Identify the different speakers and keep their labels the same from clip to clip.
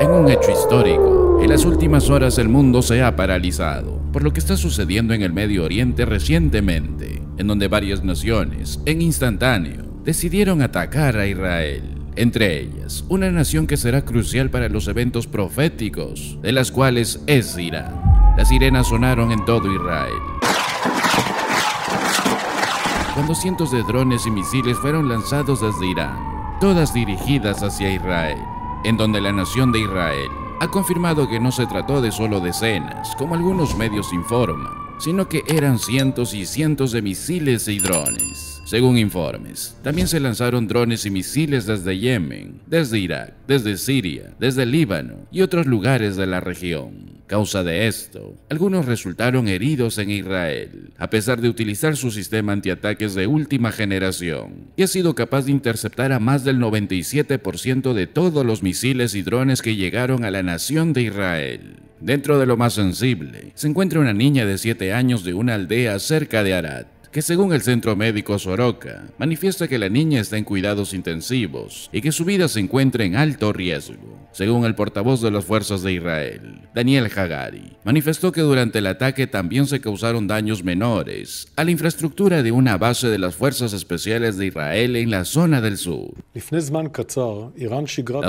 Speaker 1: En un hecho histórico, en las últimas horas el mundo se ha paralizado por lo que está sucediendo en el Medio Oriente recientemente, en donde varias naciones, en instantáneo, decidieron atacar a Israel. Entre ellas, una nación que será crucial para los eventos proféticos, de las cuales es Irán. Las sirenas sonaron en todo Israel, cuando cientos de drones y misiles fueron lanzados desde Irán, todas dirigidas hacia Israel, en donde la nación de Israel ha confirmado que no se trató de solo decenas, como algunos medios informan, sino que eran cientos y cientos de misiles y drones. Según informes, también se lanzaron drones y misiles desde Yemen, desde Irak, desde Siria, desde Líbano y otros lugares de la región causa de esto, algunos resultaron heridos en Israel, a pesar de utilizar su sistema antiataques de última generación, y ha sido capaz de interceptar a más del 97% de todos los misiles y drones que llegaron a la nación de Israel. Dentro de lo más sensible, se encuentra una niña de 7 años de una aldea cerca de Arad, que según el Centro Médico Soroka, manifiesta que la niña está en cuidados intensivos y que su vida se encuentra en alto riesgo. Según el portavoz de las fuerzas de Israel, Daniel Hagari, manifestó que durante el ataque también se causaron daños menores a la infraestructura de una base de las fuerzas especiales de Israel en la zona del sur. Las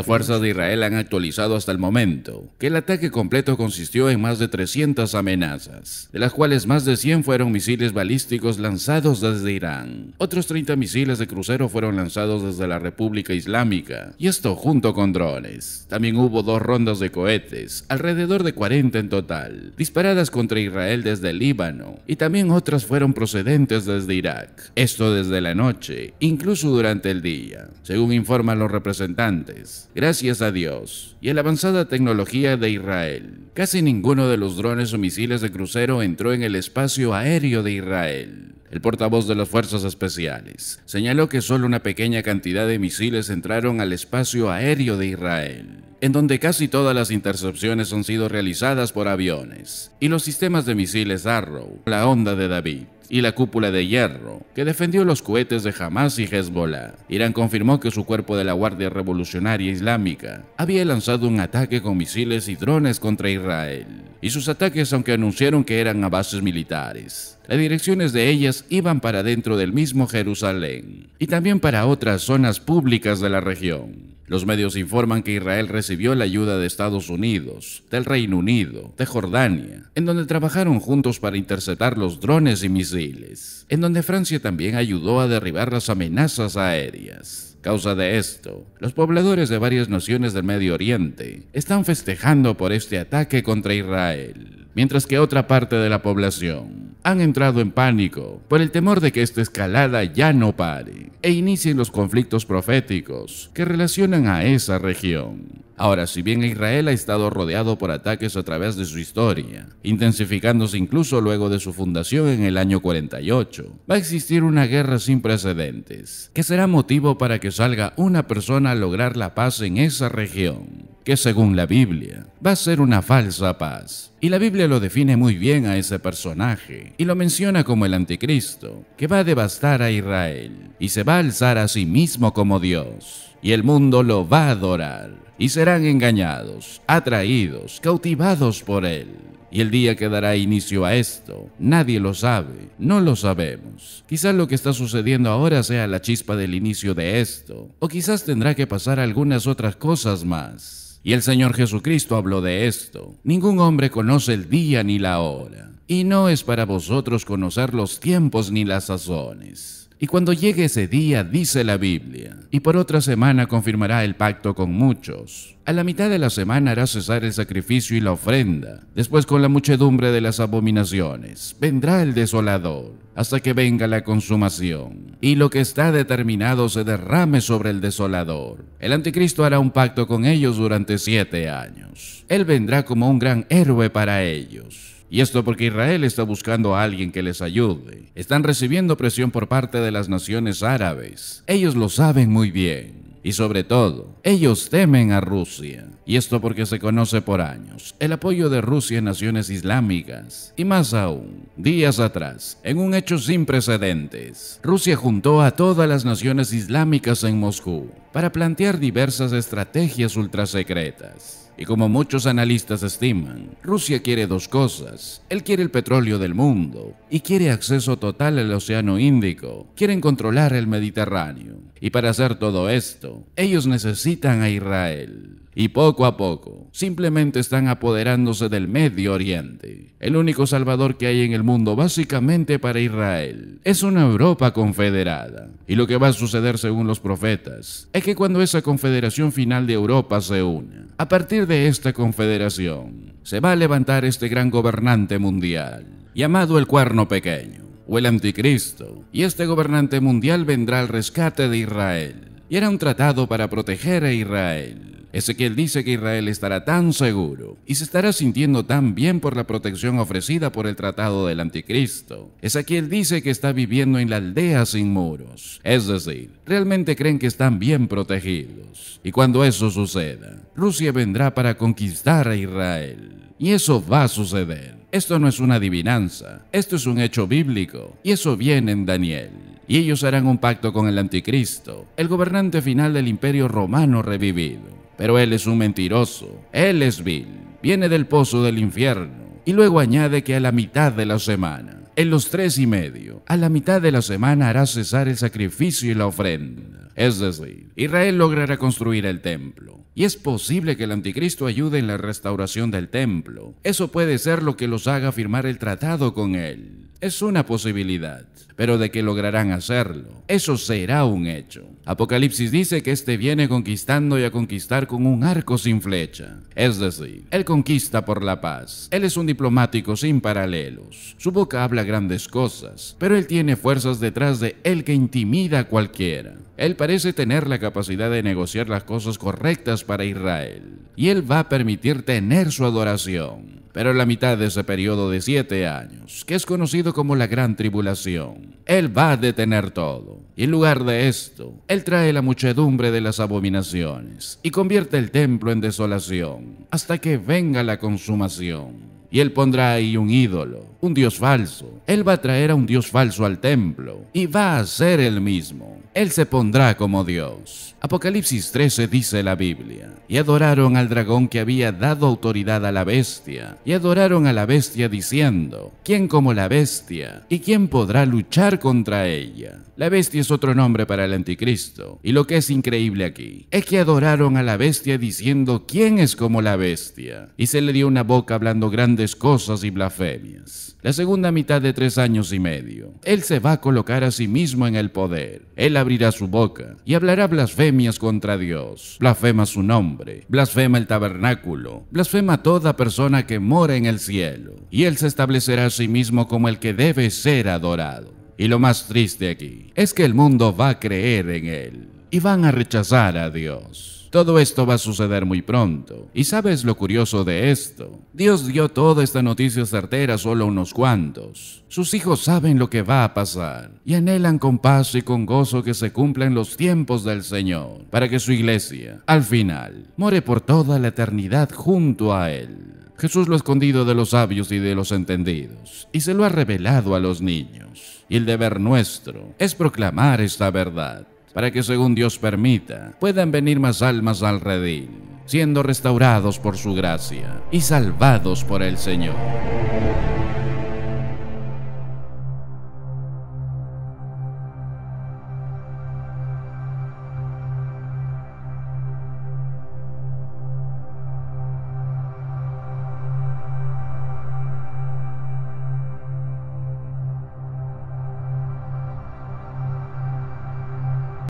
Speaker 1: fuerzas de Israel han actualizado hasta el momento que el ataque completo consistió en más de 300 amenazas, de las cuales más de 100 fueron misiles balísticos lanzados desde Irán. Otros 30 misiles de crucero fueron lanzados desde la República Islámica, y esto junto con drones. También hubo dos rondas de cohetes, alrededor de 40 en total, disparadas contra Israel desde el Líbano, y también otras fueron procedentes desde Irak. Esto desde la noche, incluso durante el día, según informan los representantes. Gracias a Dios y a la avanzada tecnología de Israel, casi ninguno de los drones o misiles de crucero entró en el espacio aéreo de Israel. El portavoz de las Fuerzas Especiales señaló que solo una pequeña cantidad de misiles entraron al espacio aéreo de Israel, en donde casi todas las intercepciones han sido realizadas por aviones, y los sistemas de misiles Arrow, la onda de David y la cúpula de hierro, que defendió los cohetes de Hamas y Hezbollah. Irán confirmó que su cuerpo de la Guardia Revolucionaria Islámica había lanzado un ataque con misiles y drones contra Israel, y sus ataques aunque anunciaron que eran a bases militares. Las direcciones de ellas iban para dentro del mismo Jerusalén y también para otras zonas públicas de la región. Los medios informan que Israel recibió la ayuda de Estados Unidos, del Reino Unido, de Jordania, en donde trabajaron juntos para interceptar los drones y misiles, en donde Francia también ayudó a derribar las amenazas aéreas. Causa de esto, los pobladores de varias naciones del Medio Oriente están festejando por este ataque contra Israel, mientras que otra parte de la población han entrado en pánico por el temor de que esta escalada ya no pare e inicien los conflictos proféticos que relacionan a esa región. Ahora, si bien Israel ha estado rodeado por ataques a través de su historia, intensificándose incluso luego de su fundación en el año 48, va a existir una guerra sin precedentes, que será motivo para que salga una persona a lograr la paz en esa región, que según la Biblia va a ser una falsa paz, y la Biblia lo define muy bien a ese personaje y lo menciona como el anticristo, que va a devastar a Israel y se va a alzar a sí mismo como Dios. Y el mundo lo va a adorar y serán engañados, atraídos, cautivados por él. Y el día que dará inicio a esto, nadie lo sabe, no lo sabemos. Quizás lo que está sucediendo ahora sea la chispa del inicio de esto, o quizás tendrá que pasar algunas otras cosas más. Y el Señor Jesucristo habló de esto. Ningún hombre conoce el día ni la hora, y no es para vosotros conocer los tiempos ni las sazones y cuando llegue ese día, dice la Biblia, y por otra semana confirmará el pacto con muchos. A la mitad de la semana hará cesar el sacrificio y la ofrenda, después con la muchedumbre de las abominaciones. Vendrá el desolador, hasta que venga la consumación, y lo que está determinado se derrame sobre el desolador. El anticristo hará un pacto con ellos durante siete años. Él vendrá como un gran héroe para ellos y esto porque Israel está buscando a alguien que les ayude. Están recibiendo presión por parte de las naciones árabes. Ellos lo saben muy bien. Y sobre todo, ellos temen a Rusia. Y esto porque se conoce por años el apoyo de Rusia en naciones islámicas. Y más aún, días atrás, en un hecho sin precedentes, Rusia juntó a todas las naciones islámicas en Moscú para plantear diversas estrategias ultrasecretas. Y como muchos analistas estiman, Rusia quiere dos cosas. Él quiere el petróleo del mundo y quiere acceso total al Océano Índico. Quieren controlar el Mediterráneo. Y para hacer todo esto, ellos necesitan a Israel y poco a poco simplemente están apoderándose del Medio Oriente. El único salvador que hay en el mundo básicamente para Israel es una Europa confederada. Y lo que va a suceder según los profetas es que cuando esa confederación final de Europa se una, a partir de esta confederación se va a levantar este gran gobernante mundial, llamado el Cuerno Pequeño o el anticristo, y este gobernante mundial vendrá al rescate de Israel. Y era un tratado para proteger a Israel Ezequiel dice que Israel estará tan seguro y se estará sintiendo tan bien por la protección ofrecida por el tratado del anticristo. Ezequiel dice que está viviendo en la aldea sin muros, es decir, realmente creen que están bien protegidos. Y cuando eso suceda, Rusia vendrá para conquistar a Israel. Y eso va a suceder. Esto no es una adivinanza, esto es un hecho bíblico, y eso viene en Daniel. Y ellos harán un pacto con el anticristo, el gobernante final del imperio romano revivido. Pero él es un mentiroso, él es vil, viene del pozo del infierno, y luego añade que a la mitad de la semana en los tres y medio. A la mitad de la semana hará cesar el sacrificio y la ofrenda. Es decir, Israel logrará construir el templo. Y es posible que el anticristo ayude en la restauración del templo. Eso puede ser lo que los haga firmar el tratado con él. Es una posibilidad, pero de que lograrán hacerlo, eso será un hecho. Apocalipsis dice que éste viene conquistando y a conquistar con un arco sin flecha. Es decir, él conquista por la paz. Él es un diplomático sin paralelos. Su boca habla grandes cosas, pero él tiene fuerzas detrás de él que intimida a cualquiera. Él parece tener la capacidad de negociar las cosas correctas para Israel, y él va a permitir tener su adoración pero la mitad de ese periodo de siete años, que es conocido como la Gran Tribulación, Él va a detener todo. Y en lugar de esto, Él trae la muchedumbre de las abominaciones y convierte el templo en desolación hasta que venga la consumación y él pondrá ahí un ídolo, un dios falso. Él va a traer a un dios falso al templo y va a ser el mismo. Él se pondrá como dios. Apocalipsis 13 dice la Biblia, y adoraron al dragón que había dado autoridad a la bestia, y adoraron a la bestia diciendo, ¿quién como la bestia? ¿Y quién podrá luchar contra ella? La bestia es otro nombre para el anticristo, y lo que es increíble aquí es que adoraron a la bestia diciendo, ¿quién es como la bestia? Y se le dio una boca hablando grande cosas y blasfemias. La segunda mitad de tres años y medio, él se va a colocar a sí mismo en el poder. Él abrirá su boca y hablará blasfemias contra Dios. Blasfema su nombre, blasfema el tabernáculo, blasfema toda persona que mora en el cielo. Y él se establecerá a sí mismo como el que debe ser adorado. Y lo más triste aquí es que el mundo va a creer en él y van a rechazar a Dios. Todo esto va a suceder muy pronto. ¿Y sabes lo curioso de esto? Dios dio toda esta noticia certera solo a unos cuantos. Sus hijos saben lo que va a pasar y anhelan con paz y con gozo que se cumplan los tiempos del Señor, para que su iglesia, al final, more por toda la eternidad junto a Él. Jesús lo ha escondido de los sabios y de los entendidos, y se lo ha revelado a los niños. Y el deber nuestro es proclamar esta verdad para que según Dios permita, puedan venir más almas al redil, siendo restaurados por su gracia y salvados por el Señor.